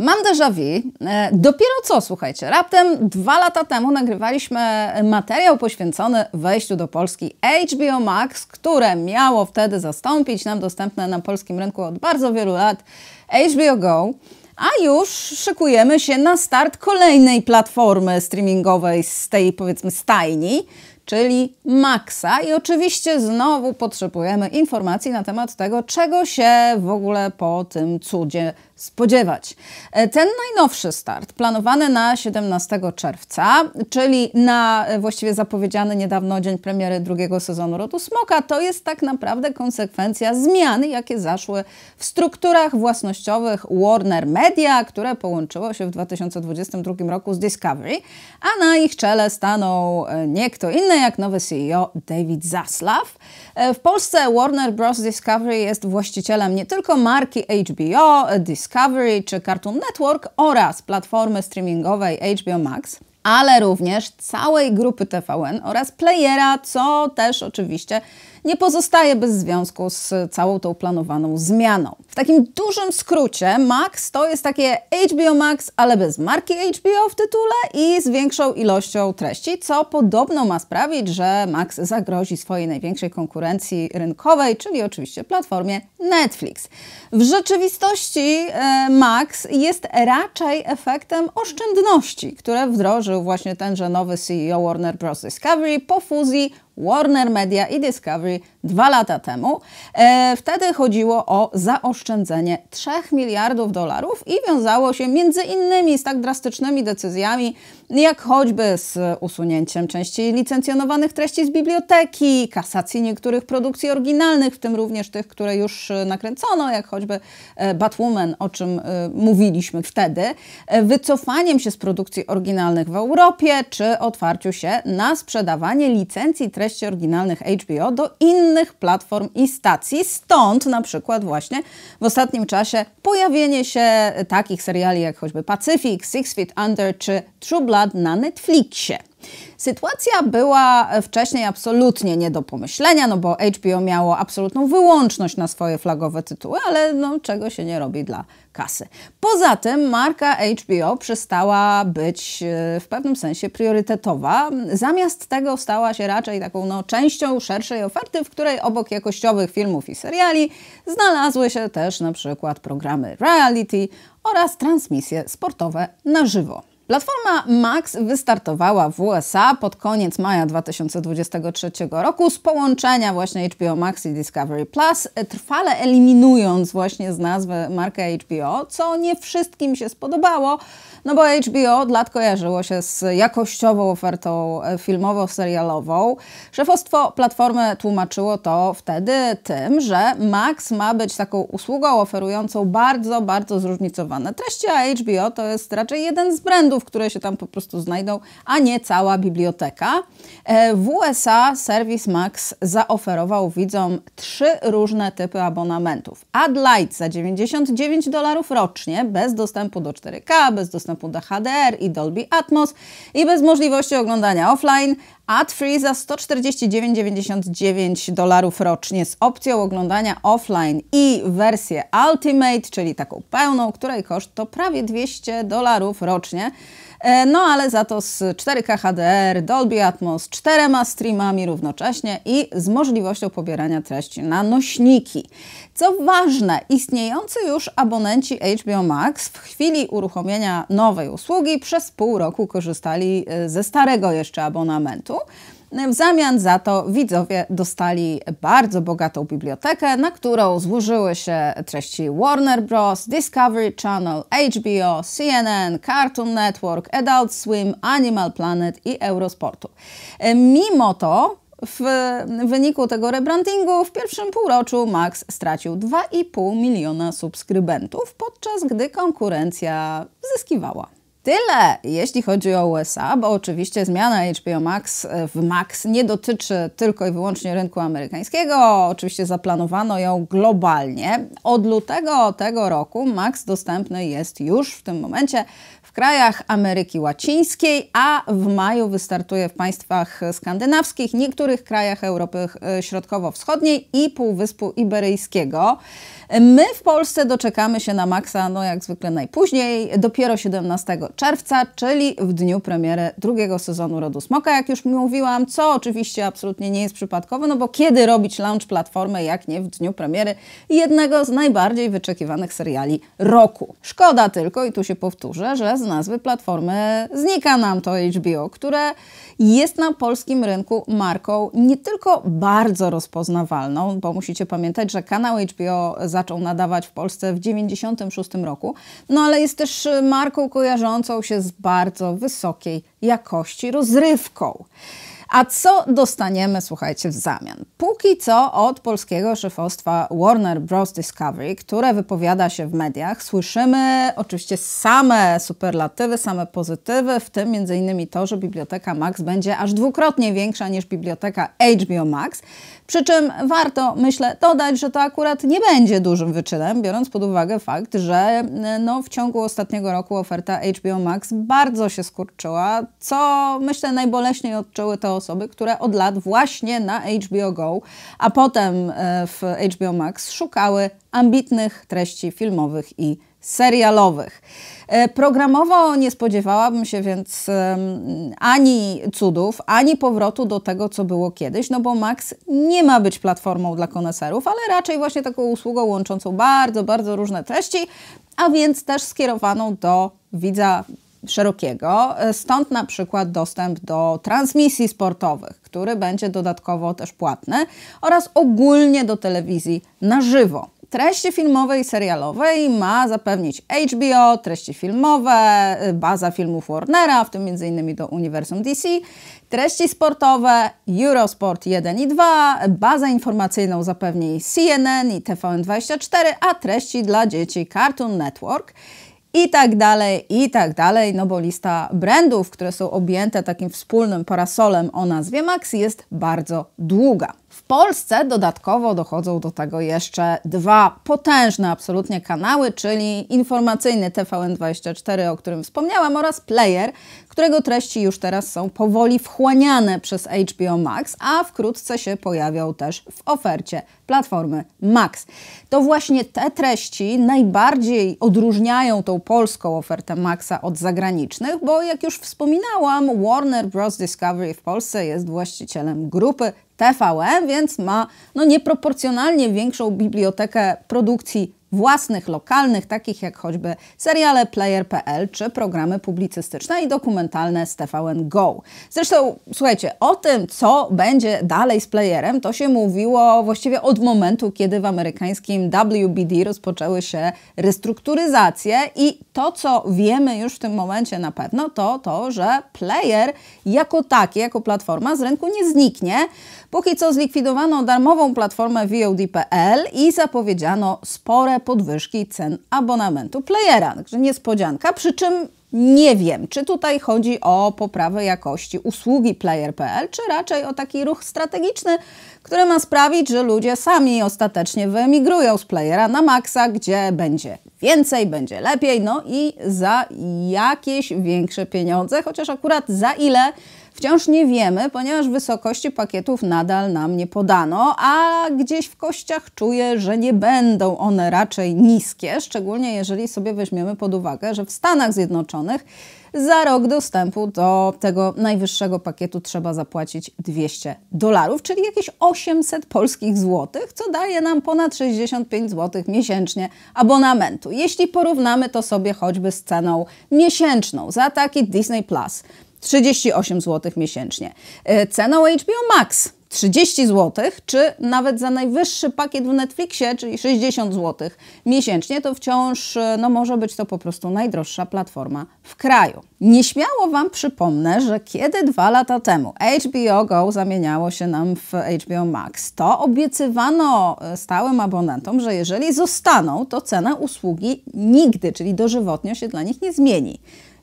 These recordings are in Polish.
Mam déjà vu. E, dopiero co, słuchajcie, raptem dwa lata temu nagrywaliśmy materiał poświęcony wejściu do Polski HBO Max, które miało wtedy zastąpić nam dostępne na polskim rynku od bardzo wielu lat HBO Go. A już szykujemy się na start kolejnej platformy streamingowej z tej, powiedzmy, stajni, czyli Maxa. I oczywiście znowu potrzebujemy informacji na temat tego, czego się w ogóle po tym cudzie spodziewać. E, ten najnowszy start planowany na 17 czerwca, czyli na e, właściwie zapowiedziany niedawno dzień premiery drugiego sezonu Rotu Smoka, to jest tak naprawdę konsekwencja zmian, jakie zaszły w strukturach własnościowych Warner Media, które połączyło się w 2022 roku z Discovery, a na ich czele stanął e, nie kto inny jak nowy CEO David Zaslav. W Polsce Warner Bros. Discovery jest właścicielem nie tylko marki HBO, Discovery, Discovery czy Cartoon Network oraz platformy streamingowej HBO Max, ale również całej grupy TVN oraz playera, co też oczywiście nie pozostaje bez związku z całą tą planowaną zmianą. W takim dużym skrócie Max to jest takie HBO Max, ale bez marki HBO w tytule i z większą ilością treści, co podobno ma sprawić, że Max zagrozi swojej największej konkurencji rynkowej, czyli oczywiście platformie Netflix. W rzeczywistości e, Max jest raczej efektem oszczędności, które wdrożył właśnie tenże nowy CEO Warner Bros. Discovery po fuzji Warner Media i Discovery dwa lata temu. E, wtedy chodziło o zaoszczędzenie 3 miliardów dolarów i wiązało się między innymi z tak drastycznymi decyzjami, jak choćby z usunięciem części licencjonowanych treści z biblioteki, kasacji niektórych produkcji oryginalnych, w tym również tych, które już e, nakręcono, jak choćby e, Batwoman, o czym e, mówiliśmy wtedy, wycofaniem się z produkcji oryginalnych w Europie, czy otwarciu się na sprzedawanie licencji treści oryginalnych HBO do innych innych platform i stacji. Stąd na przykład właśnie w ostatnim czasie pojawienie się takich seriali jak choćby Pacific, Six Feet Under czy True Blood na Netflixie. Sytuacja była wcześniej absolutnie nie do pomyślenia, no bo HBO miało absolutną wyłączność na swoje flagowe tytuły, ale no, czego się nie robi dla kasy. Poza tym marka HBO przestała być e, w pewnym sensie priorytetowa. Zamiast tego stała się raczej taką no, częścią szerszej oferty, w której obok jakościowych filmów i seriali znalazły się też na przykład programy reality oraz transmisje sportowe na żywo. Platforma Max wystartowała w USA pod koniec maja 2023 roku z połączenia właśnie HBO Max i Discovery Plus, trwale eliminując właśnie z nazwy markę HBO, co nie wszystkim się spodobało, no bo HBO od lat kojarzyło się z jakościową ofertą e, filmowo-serialową. Szefostwo platformy tłumaczyło to wtedy tym, że Max ma być taką usługą oferującą bardzo, bardzo zróżnicowane treści, a HBO to jest raczej jeden z brandów tekstów, które się tam po prostu znajdą, a nie cała biblioteka. E, w USA serwis Max zaoferował widzom trzy różne typy abonamentów. Ad Light za 99 dolarów rocznie, bez dostępu do 4K, bez dostępu do HDR i Dolby Atmos i bez możliwości oglądania offline, AdFree za 149,99 dolarów rocznie z opcją oglądania offline i wersję Ultimate, czyli taką pełną, której koszt to prawie 200 dolarów rocznie E, no ale za to z 4K HDR, Dolby Atmos, czterema streamami równocześnie i z możliwością pobierania treści na nośniki. Co ważne, istniejący już abonenci HBO Max w chwili uruchomienia nowej usługi przez pół roku korzystali e, ze starego jeszcze abonamentu. W zamian za to widzowie dostali bardzo bogatą bibliotekę, na którą złożyły się treści Warner Bros., Discovery Channel, HBO, CNN, Cartoon Network, Adult Swim, Animal Planet i Eurosportu. Mimo to w wyniku tego rebrandingu w pierwszym półroczu Max stracił 2,5 miliona subskrybentów, podczas gdy konkurencja zyskiwała tyle, jeśli chodzi o USA, bo oczywiście zmiana HBO Max e, w Max nie dotyczy tylko i wyłącznie rynku amerykańskiego. Oczywiście zaplanowano ją globalnie. Od lutego tego roku Max dostępny jest już w tym momencie krajach Ameryki Łacińskiej, a w maju wystartuje w państwach skandynawskich, niektórych krajach Europy e, Środkowo-Wschodniej i Półwyspu Iberyjskiego. My w Polsce doczekamy się na maksa, no jak zwykle najpóźniej, dopiero 17 czerwca, czyli w dniu premiery drugiego sezonu Rodu Smoka, jak już mówiłam, co oczywiście absolutnie nie jest przypadkowe, no bo kiedy robić launch platformy, jak nie w dniu premiery jednego z najbardziej wyczekiwanych seriali roku. Szkoda tylko, i tu się powtórzę, że z nazwy platformy znika nam to HBO, które jest na polskim rynku marką nie tylko bardzo rozpoznawalną, bo musicie pamiętać, że kanał HBO zaczął nadawać w Polsce w 1996 roku, no ale jest też marką kojarzącą się z bardzo wysokiej jakości rozrywką. A co dostaniemy, słuchajcie, w zamian? Póki co od polskiego szefostwa Warner Bros. Discovery, które wypowiada się w mediach, słyszymy oczywiście same superlatywy, same pozytywy, w tym m.in. to, że biblioteka Max będzie aż dwukrotnie większa niż biblioteka HBO Max. Przy czym warto, myślę, dodać, że to akurat nie będzie dużym wyczynem, biorąc pod uwagę fakt, że no, w ciągu ostatniego roku oferta HBO Max bardzo się skurczyła, co myślę najboleśniej odczuły to osoby, które od lat właśnie na HBO Go, a potem e, w HBO Max szukały ambitnych treści filmowych i serialowych. E, programowo nie spodziewałabym się więc ani cudów, ani powrotu do tego, co było kiedyś, no bo Max nie ma być platformą dla koneserów, ale raczej właśnie taką usługą łączącą bardzo, bardzo różne treści, a więc też skierowaną do widza szerokiego, e, stąd na przykład dostęp do transmisji sportowych, który będzie dodatkowo też płatny, oraz ogólnie do telewizji na żywo treści filmowej i serialowej ma zapewnić HBO, treści filmowe, e, baza filmów Warnera, w tym m.in. do uniwersum DC, treści sportowe Eurosport 1 i 2, bazę informacyjną zapewni CNN i TVN24, a treści dla dzieci Cartoon Network i tak dalej, i tak dalej, no bo lista brandów, które są objęte takim wspólnym parasolem o nazwie Maxi jest bardzo długa. W Polsce dodatkowo dochodzą do tego jeszcze dwa potężne absolutnie kanały, czyli informacyjny TVN24, o którym wspomniałam, oraz Player, którego treści już teraz są powoli wchłaniane przez HBO Max, a wkrótce się pojawią też w ofercie platformy Max. To właśnie te treści najbardziej odróżniają tą polską ofertę Maxa od zagranicznych, bo jak już wspominałam, Warner Bros. Discovery w Polsce jest właścicielem grupy TVN, więc ma no, nieproporcjonalnie większą bibliotekę produkcji własnych, lokalnych, takich jak choćby seriale Player.pl czy programy publicystyczne i dokumentalne z TVN Go. Zresztą, słuchajcie, o tym, co będzie dalej z Playerem, to się mówiło właściwie od momentu, kiedy w amerykańskim WBD rozpoczęły się restrukturyzacje i to, co wiemy już w tym momencie na pewno, to to, że Player jako taki, jako platforma z rynku nie zniknie. Póki co zlikwidowano darmową platformę VOD.pl i zapowiedziano spore podwyżki cen abonamentu playera. Także niespodzianka, przy czym nie wiem, czy tutaj chodzi o poprawę jakości usługi player.pl, czy raczej o taki ruch strategiczny, który ma sprawić, że ludzie sami ostatecznie wyemigrują z playera na maksa, gdzie będzie więcej, będzie lepiej, no i za jakieś większe pieniądze, chociaż akurat za ile Wciąż nie wiemy, ponieważ wysokości pakietów nadal nam nie podano, a gdzieś w kościach czuję, że nie będą one raczej niskie, szczególnie jeżeli sobie weźmiemy pod uwagę, że w Stanach Zjednoczonych za rok dostępu do tego najwyższego pakietu trzeba zapłacić 200 dolarów, czyli jakieś 800 polskich złotych, co daje nam ponad 65 zł miesięcznie abonamentu. Jeśli porównamy to sobie choćby z ceną miesięczną za taki Disney Plus – 38 zł miesięcznie. E, Ceną HBO Max 30 zł, czy nawet za najwyższy pakiet w Netflixie, czyli 60 zł miesięcznie, to wciąż e, no, może być to po prostu najdroższa platforma w kraju. Nieśmiało Wam przypomnę, że kiedy dwa lata temu HBO Go zamieniało się nam w HBO Max, to obiecywano e, stałym abonentom, że jeżeli zostaną, to cena usługi nigdy, czyli dożywotnio się dla nich nie zmieni.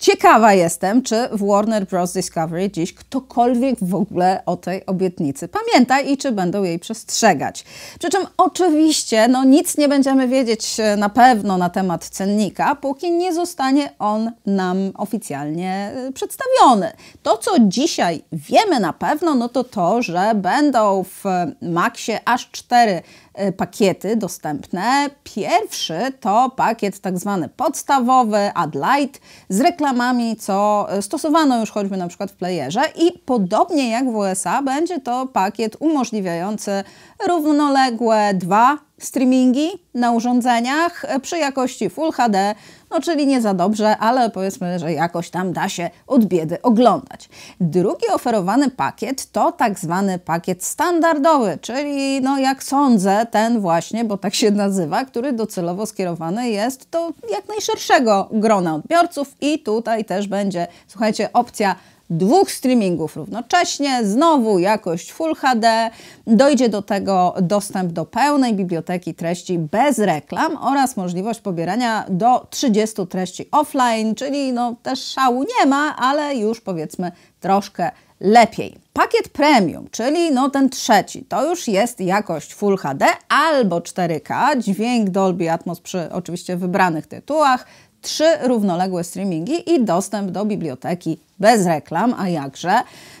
Ciekawa jestem, czy w Warner Bros. Discovery dziś ktokolwiek w ogóle o tej obietnicy pamięta i czy będą jej przestrzegać. Przy czym oczywiście no, nic nie będziemy wiedzieć e, na pewno na temat cennika, póki nie zostanie on nam oficjalnie e, przedstawiony. To, co dzisiaj wiemy na pewno, no to to, że będą w e, Maxie aż cztery E, pakiety dostępne. Pierwszy to pakiet tak zwany podstawowy, ad light, z reklamami, co e, stosowano już choćby na przykład w playerze i podobnie jak w USA będzie to pakiet umożliwiający równoległe dwa streamingi na urządzeniach e, przy jakości Full HD no czyli nie za dobrze, ale powiedzmy, że jakoś tam da się od biedy oglądać. Drugi oferowany pakiet to tak zwany pakiet standardowy, czyli no jak sądzę ten właśnie, bo tak się nazywa, który docelowo skierowany jest do jak najszerszego grona odbiorców i tutaj też będzie, słuchajcie, opcja dwóch streamingów równocześnie, znowu jakość Full HD, dojdzie do tego dostęp do pełnej biblioteki treści bez reklam oraz możliwość pobierania do 30 treści offline, czyli no też szału nie ma, ale już powiedzmy troszkę lepiej. Pakiet premium, czyli no ten trzeci, to już jest jakość Full HD albo 4K, dźwięk Dolby Atmos przy oczywiście wybranych tytułach, trzy równoległe streamingi i dostęp do biblioteki bez reklam, a jakże,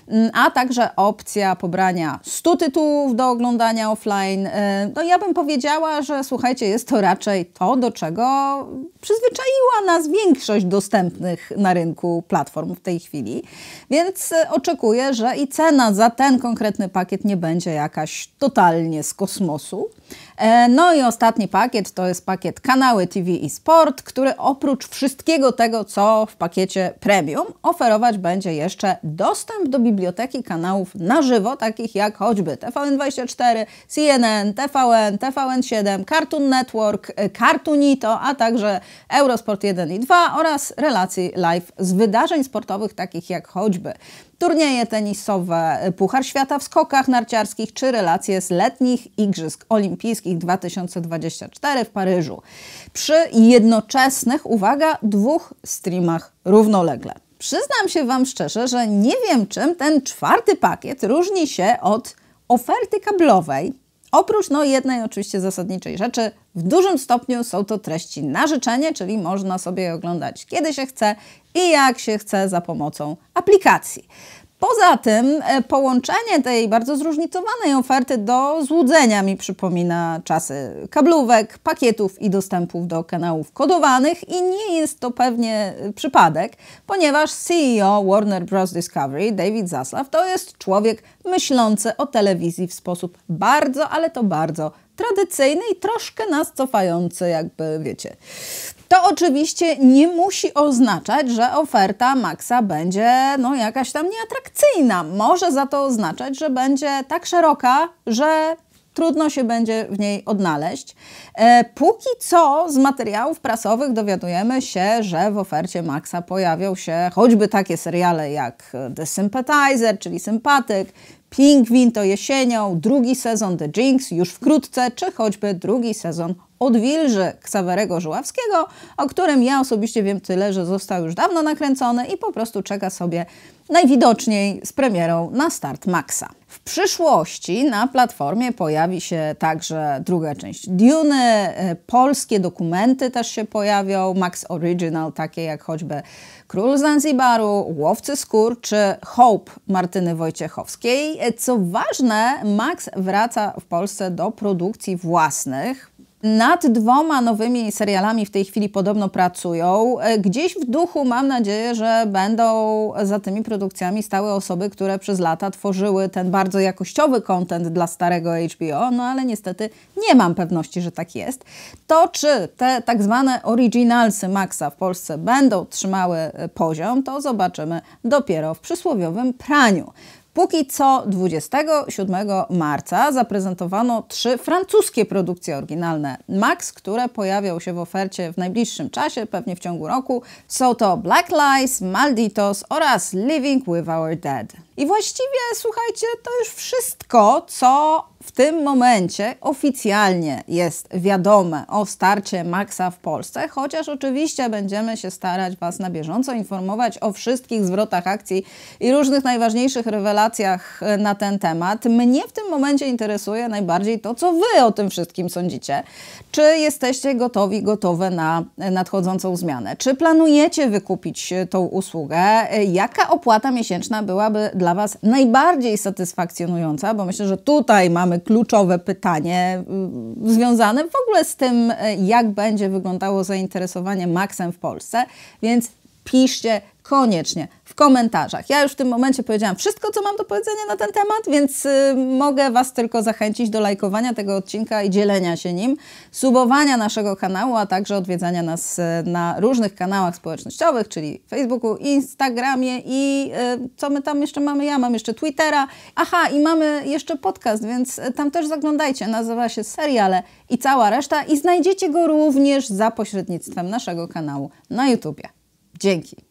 mm, a także opcja pobrania 100 tytułów do oglądania offline. Y, no ja bym powiedziała, że słuchajcie, jest to raczej to, do czego przyzwyczaiła nas większość dostępnych na rynku platform w tej chwili, więc y, oczekuję, że i cena za ten konkretny pakiet nie będzie jakaś totalnie z kosmosu. E, no i ostatni pakiet to jest pakiet kanały TV i sport, który oprócz wszystkiego tego, co w pakiecie premium, oferować będzie jeszcze dostęp do biblioteki kanałów na żywo, takich jak choćby TVN24, CNN, TVN, TVN7, Cartoon Network, y, Cartoonito, a także Eurosport 1 i 2 oraz relacji live z wydarzeń sportowych, takich jak choćby turnieje tenisowe, y, Puchar Świata w skokach narciarskich czy relacje z letnich Igrzysk Olimpijskich 2024 w Paryżu. Przy jednoczesnych, uwaga, dwóch streamach równolegle. Przyznam się Wam szczerze, że nie wiem, czym ten czwarty pakiet różni się od oferty kablowej. Oprócz no, jednej oczywiście zasadniczej rzeczy, w dużym stopniu są to treści na życzenie, czyli można sobie je oglądać kiedy się chce i jak się chce za pomocą aplikacji. Poza tym e, połączenie tej bardzo zróżnicowanej oferty do złudzenia mi przypomina czasy kablówek, pakietów i dostępów do kanałów kodowanych i nie jest to pewnie e, przypadek, ponieważ CEO Warner Bros. Discovery, David Zaslav, to jest człowiek myślący o telewizji w sposób bardzo, ale to bardzo tradycyjny i troszkę nas cofający, jakby wiecie, to oczywiście nie musi oznaczać, że oferta Maxa będzie no, jakaś tam nieatrakcyjna. Może za to oznaczać, że będzie tak szeroka, że trudno się będzie w niej odnaleźć. E, póki co z materiałów prasowych dowiadujemy się, że w ofercie Maxa pojawią się choćby takie seriale jak e, The Sympathizer, czyli Sympatyk, Pingwin to jesienią, drugi sezon The Jinx już wkrótce, czy choćby drugi sezon odwilży Ksawerego Żuławskiego, o którym ja osobiście wiem tyle, że został już dawno nakręcony i po prostu czeka sobie najwidoczniej z premierą na start Maxa. W przyszłości na platformie pojawi się także druga część Dune, e, polskie dokumenty też się pojawią, Max Original, takie jak choćby Król Zanzibaru, Łowcy Skór czy Hope Martyny Wojciechowskiej. E, co ważne, Max wraca w Polsce do produkcji własnych, nad dwoma nowymi serialami w tej chwili podobno pracują. E, gdzieś w duchu mam nadzieję, że będą za tymi produkcjami stały osoby, które przez lata tworzyły ten bardzo jakościowy content dla starego HBO, no ale niestety nie mam pewności, że tak jest. To czy te tak zwane originalsy Maxa w Polsce będą trzymały e, poziom, to zobaczymy dopiero w przysłowiowym praniu. Póki co 27 marca zaprezentowano trzy francuskie produkcje oryginalne Max, które pojawią się w ofercie w najbliższym czasie, pewnie w ciągu roku. Są to Black Lies, Malditos oraz Living With Our Dead. I właściwie, słuchajcie, to już wszystko, co w tym momencie oficjalnie jest wiadome o starcie Maxa w Polsce, chociaż oczywiście będziemy się starać Was na bieżąco informować o wszystkich zwrotach akcji i różnych najważniejszych rewelacjach e, na ten temat. Mnie w tym momencie interesuje najbardziej to, co Wy o tym wszystkim sądzicie. Czy jesteście gotowi, gotowe na e, nadchodzącą zmianę? Czy planujecie wykupić e, tą usługę? Jaka opłata miesięczna byłaby dla dla Was najbardziej satysfakcjonująca? Bo myślę, że tutaj mamy kluczowe pytanie y, związane w ogóle z tym, y, jak będzie wyglądało zainteresowanie Maxem w Polsce. Więc piszcie, koniecznie w komentarzach. Ja już w tym momencie powiedziałam wszystko, co mam do powiedzenia na ten temat, więc y, mogę Was tylko zachęcić do lajkowania tego odcinka i dzielenia się nim, subowania naszego kanału, a także odwiedzania nas y, na różnych kanałach społecznościowych, czyli Facebooku, Instagramie i y, co my tam jeszcze mamy? Ja mam jeszcze Twittera. Aha, i mamy jeszcze podcast, więc y, tam też zaglądajcie. Nazywa się Seriale i cała reszta i znajdziecie go również za pośrednictwem naszego kanału na YouTubie. Dzięki.